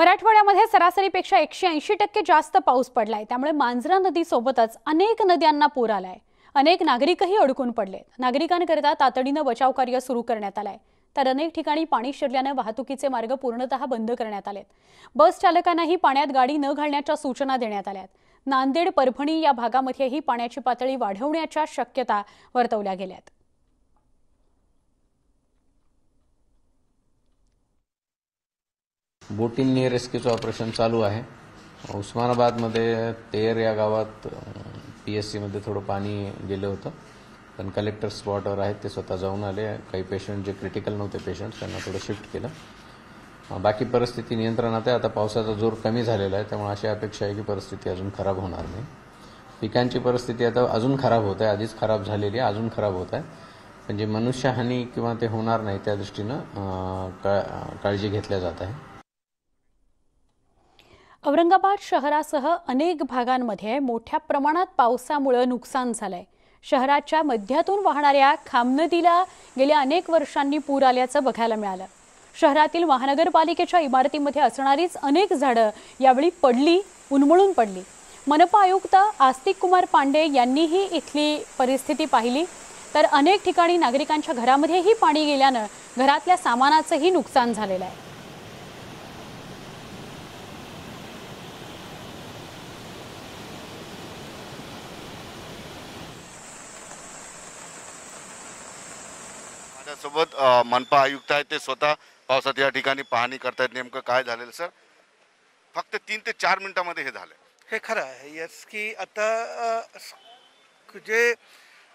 मराठवाड्यामध्ये सरासरीपेक्षा एकशे ऐंशी टक्के जास्त पाऊस पडलाय त्यामुळे मांजरा नदीसोबतच अनेक नद्यांना पूर आलाय अनेक नागरिकही अडकून पडलेत नागरिकांकरिता तातडीनं बचाव कार्य सुरू करण्यात आलंय तर अनेक ठिकाणी पाणी शिरल्यानं वाहतुकीचे मार्ग पूर्णतः बंद करण्यात आलेत बस चालकांनाही पाण्यात गाडी न घालण्याच्या सूचना देण्यात आल्यात नांदेड परभणी या भागामध्येही पाण्याची पातळी वाढवण्याच्या शक्यता वर्तवल्या गेल्यात बोटींनी रेस्क्यूचं ऑपरेशन चालू आहे उस्मानाबादमध्ये तेर या गावात पी एस सीमध्ये थोडं पाणी गेलं होतं पण कलेक्टर स्पॉटवर आहेत ते स्वतः जाऊन आले काही पेशंट जे क्रिटिकल नव्हते पेशंट त्यांना थोडं शिफ्ट केलं बाकी परिस्थिती नियंत्रणात आहे आता पावसाचा जोर कमी झालेला आहे त्यामुळे अशी अपेक्षा आहे की परिस्थिती अजून खराब होणार नाही पिकांची परिस्थिती आता अजून खराब होत आहे आधीच खराब झालेली आहे अजून खराब होत आहे म्हणजे मनुष्यहानी किंवा ते होणार नाही त्या दृष्टीनं का काळजी घेतल्या जात आहे औरंगाबाद शहरासह अनेक भागांमध्ये मोठ्या प्रमाणात पावसामुळं नुकसान झालंय शहराच्या मध्यातून वाहणाऱ्या खाम नदीला गेल्या अनेक वर्षांनी पूर आल्याचं बघायला मिळालं शहरातील महानगरपालिकेच्या इमारतीमध्ये असणारीच अनेक झाडं यावेळी पडली उन्मळून पडली मनपा आयुक्त आस्तिक कुमार पांडे यांनीही इथली परिस्थिती पाहिली तर अनेक ठिकाणी नागरिकांच्या घरामध्येही पाणी गेल्यानं घरातल्या सामानाचंही नुकसान झालेलं आहे सोबत मनपा आयुक्त आहेत ते स्वतः पावसात या ठिकाणी पाहणी करतायत नेमकं काय झालेलं सर फक्त तीन ते चार मिनिटामध्ये हे झालं हे खरं आहे यस की आता जे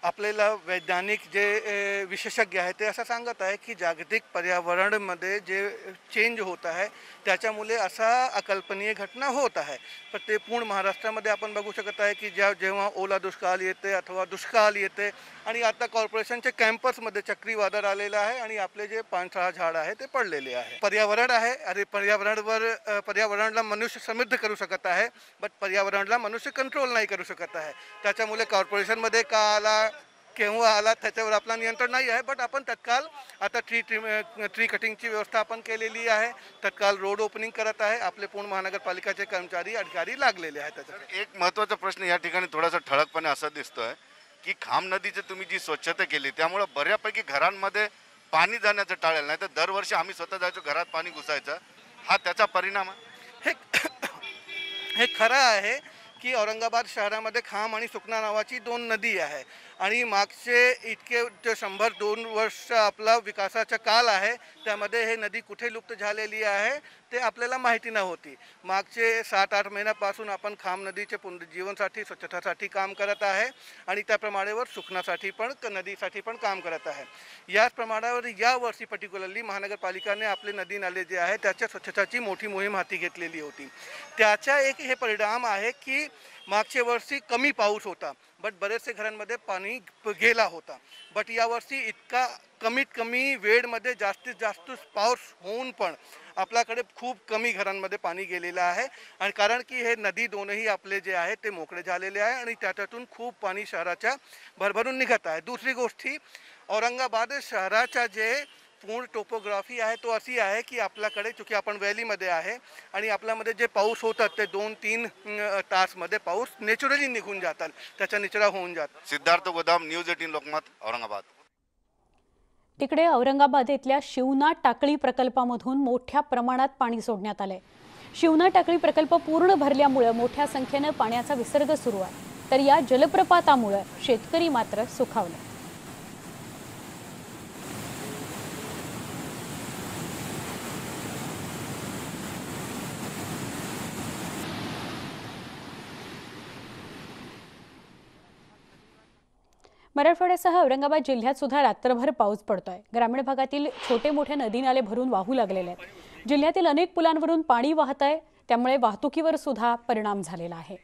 आपल्याला वैज्ञानिक जे विशेषज्ञ आहे ते असं सांगत आहे की जागतिक पर्यावरणमध्ये जे चेंज होत आहे त्याच्यामुळे असा अकल्पनीय घटना होत आहे पण ते पूर्ण महाराष्ट्रामध्ये आपण बघू शकत आहे की ज्या जेव्हा ओला दुष्काळ येते अथवा दुष्काळ येते आणि आता कॉर्पोरेशनच्या कॅम्पसमध्ये चक्रीवादळ आलेलं आहे आणि आपले जे पानसळा झाड आहे ते पडलेले आहे पर्यावरण आहे अरे पर्यावरणवर पर्यावरणला मनुष्य समृद्ध करू शकत आहे बट पर्यावरणला मनुष्य कंट्रोल नाही करू शकत आहे त्याच्यामुळे कॉर्पोरेशनमध्ये का आला केव्हा आला त्याच्यावर आपला नियंत्रण नाही आहे बट आपण तत्काल आता ट्री ट्री ट्री कटिंगची व्यवस्था आपण केलेली आहे तत्काल रोड ओपनिंग करत आहे आपले पूर्ण महानगरपालिकाचे कर्मचारी अधिकारी लागलेले आहेत त्याच्यात एक महत्त्वाचा प्रश्न या ठिकाणी थोडासा ठळकपणे असा दिसतोय की खाम नदीचं तुम्ही जी स्वच्छता केली त्यामुळं बऱ्यापैकी घरांमध्ये पाणी जाण्याचं टाळेल नाही तर दरवर्षी आम्ही स्वतः जायचो घरात पाणी घुसायचं हा त्याचा परिणाम हे हे खरं आहे की औरंगाबाद शहरामध्ये खाम आणि सुकना नावाची दोन नदी आहे आणि मागचे इतके शंभर दोन वर्ष आपला विकासाचा काल आहे त्यामध्ये हे नदी कुठे लुप्त झालेली आहे ते आपल्याला माहिती नव्हती मागचे सात आठ महिन्यापासून आपण खाम नदीचे पुनर्जीवनसाठी स्वच्छतासाठी काम करत आहे आणि त्याप्रमाणेवर सुखनासाठी पण नदीसाठी पण काम करत आहे याच प्रमाणावर यावर्षी पर्टिक्युलरली महानगरपालिकाने आपले नदी नाले जे आहे त्याच्या स्वच्छताची मोठी मोहीम हाती घेतलेली होती त्याचा एक हे परिणाम आहे की मागच्या वर्षी कमी पाऊस होता बट बरेचसे घरांमध्ये पाणी गेला होता बट यावर्षी इतका कमीत कमी वेळमध्ये जास्तीत जास्त पाऊस होऊन पण आपल्याकडे खूप कमी घरांमध्ये पाणी गेलेलं आहे आणि कारण की हे नदी दोनही आपले जे आहे ते मोकळे झालेले आहे आणि त्याच्यातून खूप पाणी शहराच्या भरभरून निघत आहे दुसरी गोष्टी औरंगाबाद शहराच्या जे पूर्ण टोपोग्राफी आहे तो अशी आहे की आपल्याकडे चुकी आपण व्हॅलीमध्ये आहे आणि आपल्यामध्ये जे पाऊस होतात ते दोन तीन तासमध्ये पाऊस नेचुरली निघून जातात त्याचा निचरा होऊन जात सिद्धार्थ गोदाम न्यूज एटीन लोकमत औरंगाबाद तिकडे औरंगाबाद येथील शिवना टाकळी प्रकल्पामधून मोठ्या प्रमाणात पाणी सोडण्यात आलंय शिवना टाकळी प्रकल्प पूर्ण भरल्यामुळे मोठ्या संख्येनं पाण्याचा विसर्ग सुरू आहे तर या जलप्रपातामुळे शेतकरी मात्र सुखावले मराठवाड्यासह औरंगाबाद जिल्ह्यात सुद्धा रात्रभर पाऊस पडतोय ग्रामीण भागातील छोटे मोठे नदी नाले भरून वाहू लागलेले आहेत जिल्ह्यातील अनेक पुलांवरून पाणी वाहत आहे त्यामुळे वाहतुकीवर सुद्धा परिणाम झालेला आहे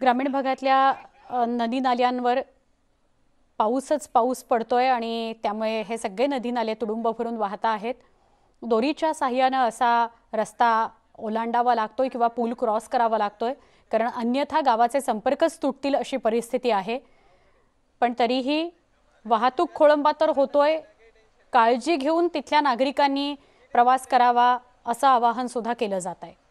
ग्रामीण भागातल्या नदी नाल्यांवर पाऊसच पाऊस पडतोय आणि त्यामुळे हे सगळे नदी नाले तुडुंब भरून वाहत आहेत दोरीच्या साह्यानं असा रस्ता ओलांडावा लागतोय किंवा पूल क्रॉस करावा लागतोय कारण अन्यथा गावाचे संपर्कच तुटतील अशी परिस्थिती आहे पण तरीही वाहतूक खोळंबा तर होतोय काळजी घेऊन तिथल्या नागरिकांनी प्रवास करावा असं आवाहनसुद्धा केलं जात आहे